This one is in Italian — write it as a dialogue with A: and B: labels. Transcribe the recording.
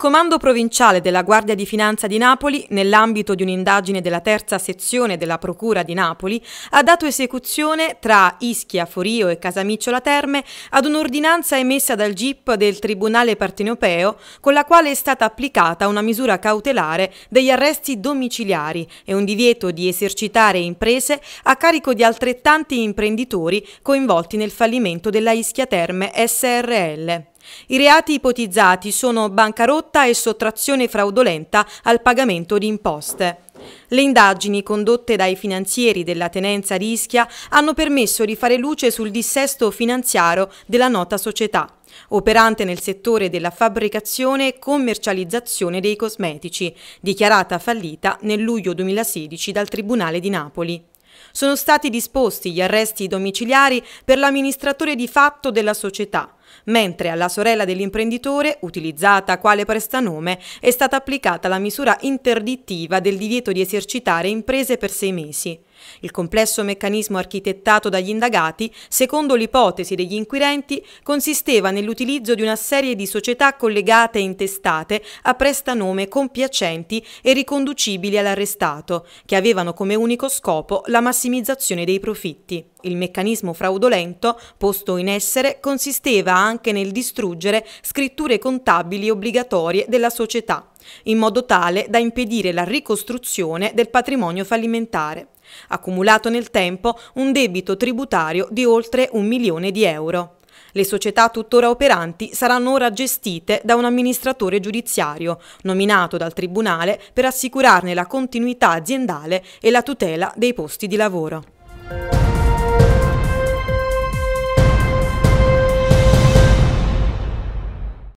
A: Comando Provinciale della Guardia di Finanza di Napoli, nell'ambito di un'indagine della terza sezione della Procura di Napoli, ha dato esecuzione tra Ischia, Forio e Casamicciola Terme ad un'ordinanza emessa dal GIP del Tribunale Partenopeo con la quale è stata applicata una misura cautelare degli arresti domiciliari e un divieto di esercitare imprese a carico di altrettanti imprenditori coinvolti nel fallimento della Ischia Terme SRL. I reati ipotizzati sono bancarotta e sottrazione fraudolenta al pagamento di imposte. Le indagini condotte dai finanzieri della tenenza Rischia hanno permesso di fare luce sul dissesto finanziario della nota società, operante nel settore della fabbricazione e commercializzazione dei cosmetici, dichiarata fallita nel luglio 2016 dal Tribunale di Napoli. Sono stati disposti gli arresti domiciliari per l'amministratore di fatto della società, mentre alla sorella dell'imprenditore, utilizzata quale prestanome, è stata applicata la misura interdittiva del divieto di esercitare imprese per sei mesi. Il complesso meccanismo architettato dagli indagati, secondo l'ipotesi degli inquirenti, consisteva nell'utilizzo di una serie di società collegate e intestate a prestanome compiacenti e riconducibili all'arrestato, che avevano come unico scopo la massimizzazione dei profitti. Il meccanismo fraudolento posto in essere consisteva anche nel distruggere scritture contabili obbligatorie della società, in modo tale da impedire la ricostruzione del patrimonio fallimentare accumulato nel tempo un debito tributario di oltre un milione di euro. Le società tuttora operanti saranno ora gestite da un amministratore giudiziario, nominato dal Tribunale per assicurarne la continuità aziendale e la tutela dei posti di lavoro.